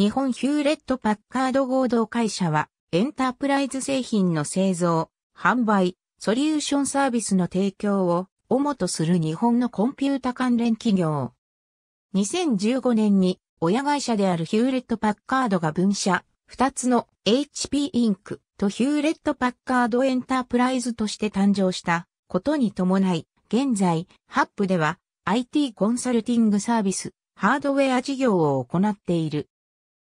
日本ヒューレット・パッカード合同会社は、エンタープライズ製品の製造、販売、ソリューションサービスの提供を主とする日本のコンピュータ関連企業。2015年に親会社であるヒューレット・パッカードが分社、2つの HP インクとヒューレット・パッカードエンタープライズとして誕生したことに伴い、現在、ハップでは IT コンサルティングサービス、ハードウェア事業を行っている。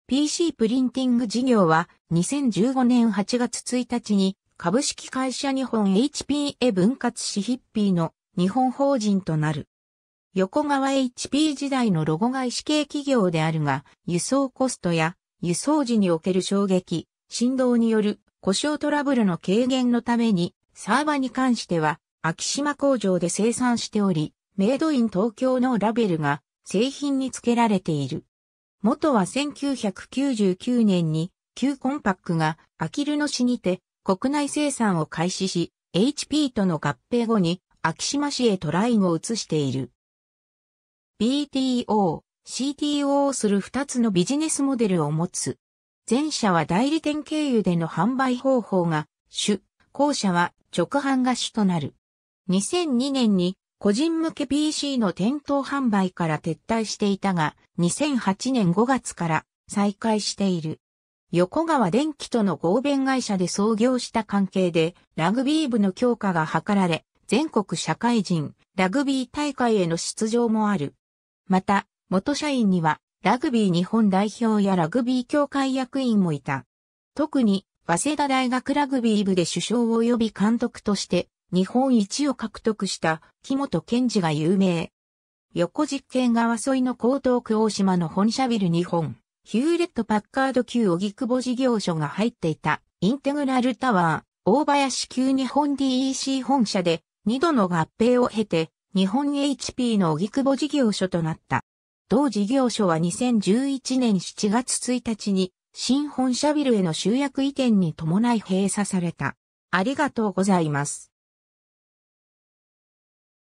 PC プリンティング事業は2015年8月1日に株式会社日本 HP へ分割しヒッピーの日本法人となる。横川 HP 時代のロゴ外資系企業であるが、輸送コストや輸送時における衝撃、振動による故障トラブルの軽減のために、サーバに関しては、秋島工場で生産しており、メイドイン東京のラベルが製品に付けられている。元は1999年に、旧コンパックが、アキルの市にて、国内生産を開始し、HP との合併後に、昭島市へトラインを移している。BTO、CTO をする2つのビジネスモデルを持つ。前者は代理店経由での販売方法が主、後者は直販が主となる。2002年に個人向け PC の店頭販売から撤退していたが、2008年5月から再開している。横川電機との合弁会社で創業した関係で、ラグビー部の強化が図られ、全国社会人、ラグビー大会への出場もある。また、元社員には、ラグビー日本代表やラグビー協会役員もいた。特に、早稲田大学ラグビー部で首相及び監督として日本一を獲得した木本健治が有名。横実験川沿いの江東区大島の本社ビル日本、ヒューレットパッカード級荻窪事業所が入っていたインテグラルタワー、大林級日本 DEC 本社で2度の合併を経て日本 HP の荻窪事業所となった。同事業所は2011年7月1日に新本社ビルへの集約移転に伴い閉鎖された。ありがとうございます。